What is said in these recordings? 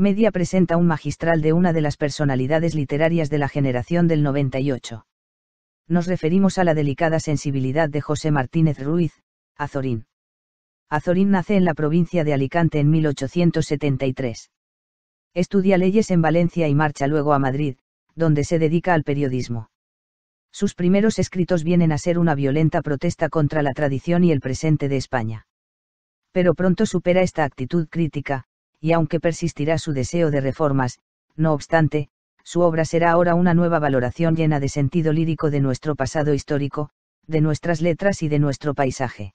Media presenta un magistral de una de las personalidades literarias de la generación del 98. Nos referimos a la delicada sensibilidad de José Martínez Ruiz, Azorín. Azorín nace en la provincia de Alicante en 1873. Estudia leyes en Valencia y marcha luego a Madrid, donde se dedica al periodismo. Sus primeros escritos vienen a ser una violenta protesta contra la tradición y el presente de España. Pero pronto supera esta actitud crítica, y aunque persistirá su deseo de reformas, no obstante, su obra será ahora una nueva valoración llena de sentido lírico de nuestro pasado histórico, de nuestras letras y de nuestro paisaje.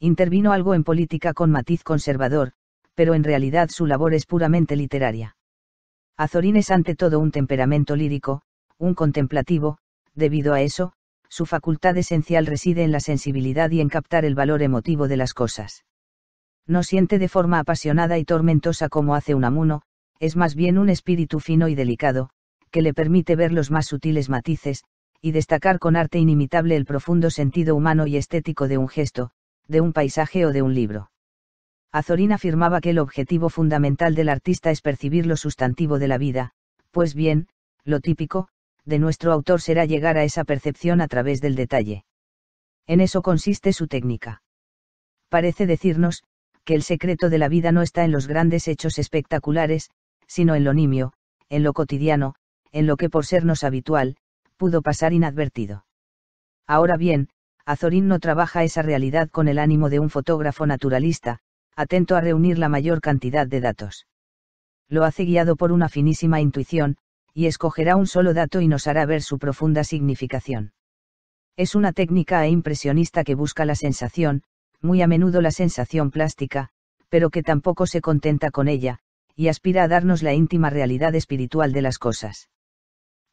Intervino algo en política con matiz conservador, pero en realidad su labor es puramente literaria. Azorín es ante todo un temperamento lírico, un contemplativo, debido a eso, su facultad esencial reside en la sensibilidad y en captar el valor emotivo de las cosas no siente de forma apasionada y tormentosa como hace un amuno, es más bien un espíritu fino y delicado, que le permite ver los más sutiles matices, y destacar con arte inimitable el profundo sentido humano y estético de un gesto, de un paisaje o de un libro. Azorín afirmaba que el objetivo fundamental del artista es percibir lo sustantivo de la vida, pues bien, lo típico, de nuestro autor será llegar a esa percepción a través del detalle. En eso consiste su técnica. Parece decirnos, que el secreto de la vida no está en los grandes hechos espectaculares, sino en lo nimio, en lo cotidiano, en lo que por sernos habitual, pudo pasar inadvertido. Ahora bien, Azorín no trabaja esa realidad con el ánimo de un fotógrafo naturalista, atento a reunir la mayor cantidad de datos. Lo hace guiado por una finísima intuición, y escogerá un solo dato y nos hará ver su profunda significación. Es una técnica e impresionista que busca la sensación, muy a menudo la sensación plástica, pero que tampoco se contenta con ella, y aspira a darnos la íntima realidad espiritual de las cosas.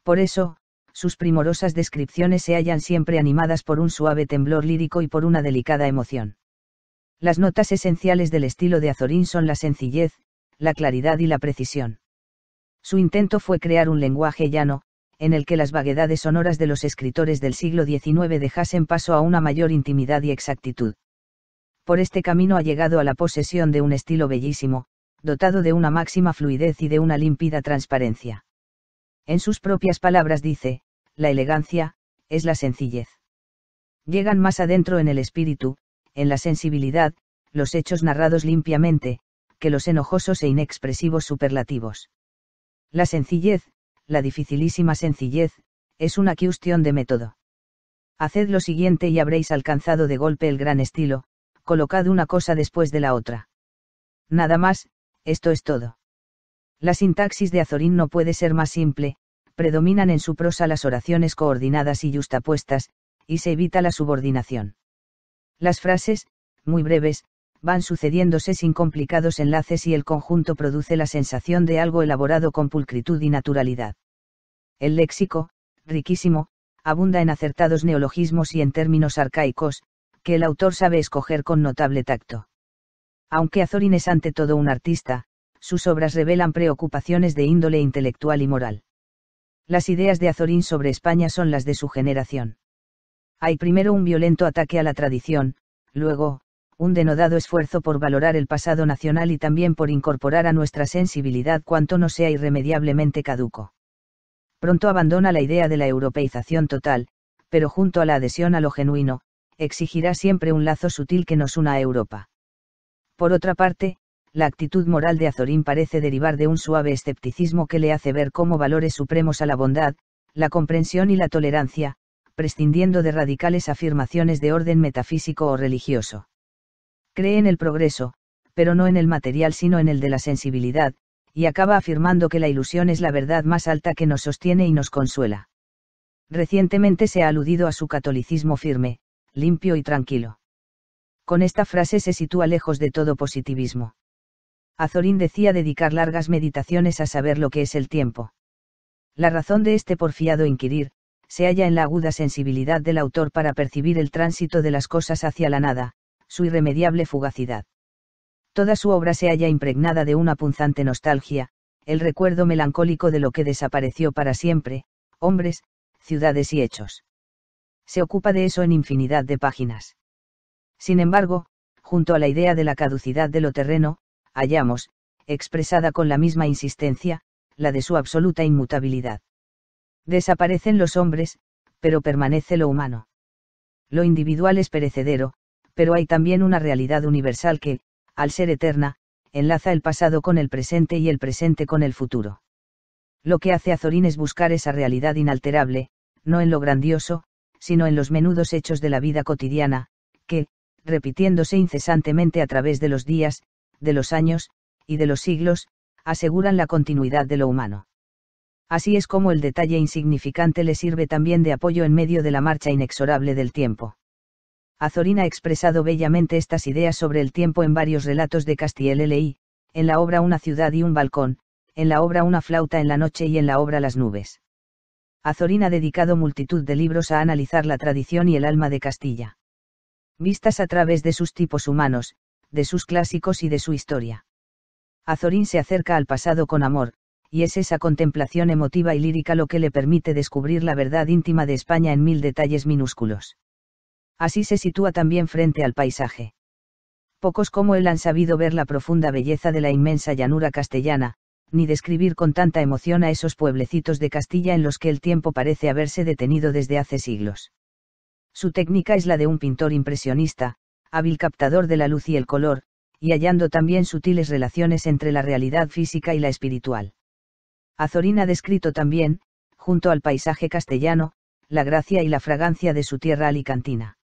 Por eso, sus primorosas descripciones se hallan siempre animadas por un suave temblor lírico y por una delicada emoción. Las notas esenciales del estilo de Azorín son la sencillez, la claridad y la precisión. Su intento fue crear un lenguaje llano, en el que las vaguedades sonoras de los escritores del siglo XIX dejasen paso a una mayor intimidad y exactitud por este camino ha llegado a la posesión de un estilo bellísimo, dotado de una máxima fluidez y de una límpida transparencia. En sus propias palabras dice, la elegancia, es la sencillez. Llegan más adentro en el espíritu, en la sensibilidad, los hechos narrados limpiamente, que los enojosos e inexpresivos superlativos. La sencillez, la dificilísima sencillez, es una cuestión de método. Haced lo siguiente y habréis alcanzado de golpe el gran estilo, colocado una cosa después de la otra. Nada más, esto es todo. La sintaxis de Azorín no puede ser más simple, predominan en su prosa las oraciones coordinadas y justapuestas, y se evita la subordinación. Las frases, muy breves, van sucediéndose sin complicados enlaces y el conjunto produce la sensación de algo elaborado con pulcritud y naturalidad. El léxico, riquísimo, abunda en acertados neologismos y en términos arcaicos, que el autor sabe escoger con notable tacto. Aunque Azorín es ante todo un artista, sus obras revelan preocupaciones de índole intelectual y moral. Las ideas de Azorín sobre España son las de su generación. Hay primero un violento ataque a la tradición, luego, un denodado esfuerzo por valorar el pasado nacional y también por incorporar a nuestra sensibilidad cuanto no sea irremediablemente caduco. Pronto abandona la idea de la europeización total, pero junto a la adhesión a lo genuino, exigirá siempre un lazo sutil que nos una a Europa. Por otra parte, la actitud moral de Azorín parece derivar de un suave escepticismo que le hace ver como valores supremos a la bondad, la comprensión y la tolerancia, prescindiendo de radicales afirmaciones de orden metafísico o religioso. Cree en el progreso, pero no en el material sino en el de la sensibilidad, y acaba afirmando que la ilusión es la verdad más alta que nos sostiene y nos consuela. Recientemente se ha aludido a su catolicismo firme, limpio y tranquilo. Con esta frase se sitúa lejos de todo positivismo. Azorín decía dedicar largas meditaciones a saber lo que es el tiempo. La razón de este porfiado inquirir, se halla en la aguda sensibilidad del autor para percibir el tránsito de las cosas hacia la nada, su irremediable fugacidad. Toda su obra se halla impregnada de una punzante nostalgia, el recuerdo melancólico de lo que desapareció para siempre, hombres, ciudades y hechos se ocupa de eso en infinidad de páginas. Sin embargo, junto a la idea de la caducidad de lo terreno, hallamos, expresada con la misma insistencia, la de su absoluta inmutabilidad. Desaparecen los hombres, pero permanece lo humano. Lo individual es perecedero, pero hay también una realidad universal que, al ser eterna, enlaza el pasado con el presente y el presente con el futuro. Lo que hace a Zorín es buscar esa realidad inalterable, no en lo grandioso, sino en los menudos hechos de la vida cotidiana, que, repitiéndose incesantemente a través de los días, de los años, y de los siglos, aseguran la continuidad de lo humano. Así es como el detalle insignificante le sirve también de apoyo en medio de la marcha inexorable del tiempo. Azorín ha expresado bellamente estas ideas sobre el tiempo en varios relatos de Castiel L.I., en la obra Una ciudad y un balcón, en la obra Una flauta en la noche y en la obra Las nubes. Azorín ha dedicado multitud de libros a analizar la tradición y el alma de Castilla. Vistas a través de sus tipos humanos, de sus clásicos y de su historia. Azorín se acerca al pasado con amor, y es esa contemplación emotiva y lírica lo que le permite descubrir la verdad íntima de España en mil detalles minúsculos. Así se sitúa también frente al paisaje. Pocos como él han sabido ver la profunda belleza de la inmensa llanura castellana, ni describir con tanta emoción a esos pueblecitos de Castilla en los que el tiempo parece haberse detenido desde hace siglos. Su técnica es la de un pintor impresionista, hábil captador de la luz y el color, y hallando también sutiles relaciones entre la realidad física y la espiritual. Azorín ha descrito también, junto al paisaje castellano, la gracia y la fragancia de su tierra alicantina.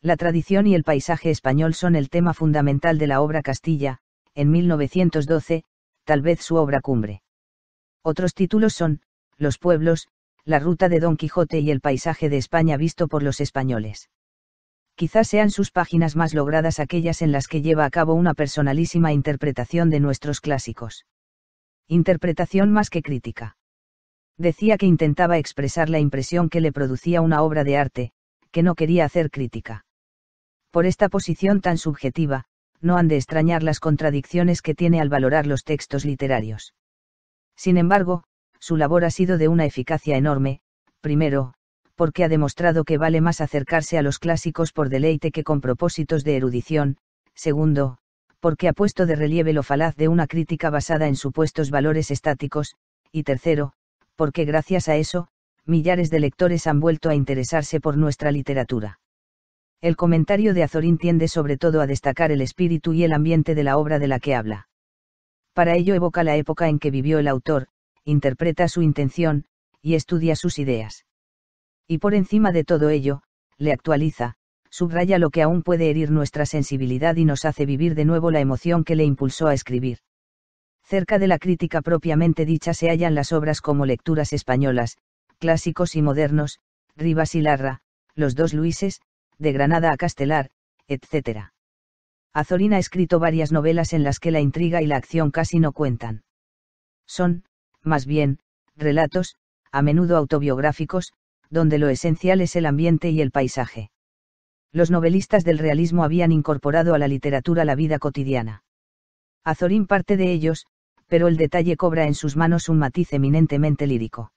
La tradición y el paisaje español son el tema fundamental de la obra Castilla, en 1912, tal vez su obra cumbre. Otros títulos son, Los pueblos, La ruta de Don Quijote y El paisaje de España visto por los españoles. Quizás sean sus páginas más logradas aquellas en las que lleva a cabo una personalísima interpretación de nuestros clásicos. Interpretación más que crítica. Decía que intentaba expresar la impresión que le producía una obra de arte, que no quería hacer crítica. Por esta posición tan subjetiva, no han de extrañar las contradicciones que tiene al valorar los textos literarios. Sin embargo, su labor ha sido de una eficacia enorme, primero, porque ha demostrado que vale más acercarse a los clásicos por deleite que con propósitos de erudición, segundo, porque ha puesto de relieve lo falaz de una crítica basada en supuestos valores estáticos, y tercero, porque gracias a eso, millares de lectores han vuelto a interesarse por nuestra literatura. El comentario de Azorín tiende sobre todo a destacar el espíritu y el ambiente de la obra de la que habla. Para ello evoca la época en que vivió el autor, interpreta su intención, y estudia sus ideas. Y por encima de todo ello, le actualiza, subraya lo que aún puede herir nuestra sensibilidad y nos hace vivir de nuevo la emoción que le impulsó a escribir. Cerca de la crítica propiamente dicha se hallan las obras como lecturas españolas, clásicos y modernos, Rivas y Larra, Los dos Luises, de Granada a Castelar, etc. Azorín ha escrito varias novelas en las que la intriga y la acción casi no cuentan. Son, más bien, relatos, a menudo autobiográficos, donde lo esencial es el ambiente y el paisaje. Los novelistas del realismo habían incorporado a la literatura la vida cotidiana. Azorín parte de ellos, pero el detalle cobra en sus manos un matiz eminentemente lírico.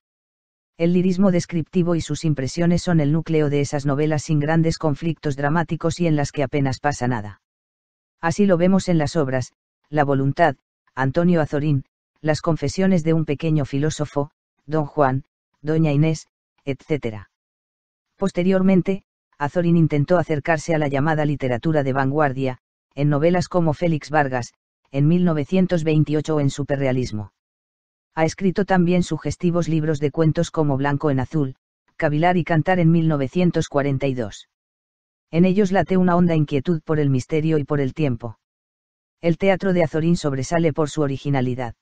El lirismo descriptivo y sus impresiones son el núcleo de esas novelas sin grandes conflictos dramáticos y en las que apenas pasa nada. Así lo vemos en las obras, La voluntad, Antonio Azorín, Las confesiones de un pequeño filósofo, Don Juan, Doña Inés, etc. Posteriormente, Azorín intentó acercarse a la llamada literatura de vanguardia, en novelas como Félix Vargas, en 1928 o en Superrealismo. Ha escrito también sugestivos libros de cuentos como Blanco en Azul, Cavilar y Cantar en 1942. En ellos late una honda inquietud por el misterio y por el tiempo. El teatro de Azorín sobresale por su originalidad.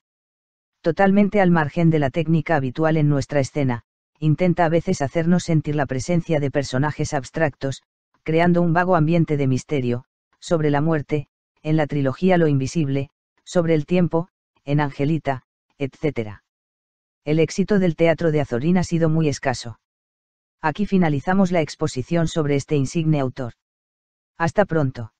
Totalmente al margen de la técnica habitual en nuestra escena, intenta a veces hacernos sentir la presencia de personajes abstractos, creando un vago ambiente de misterio, sobre la muerte, en la trilogía Lo Invisible, sobre el tiempo, en Angelita, etc. El éxito del Teatro de Azorín ha sido muy escaso. Aquí finalizamos la exposición sobre este insigne autor. Hasta pronto.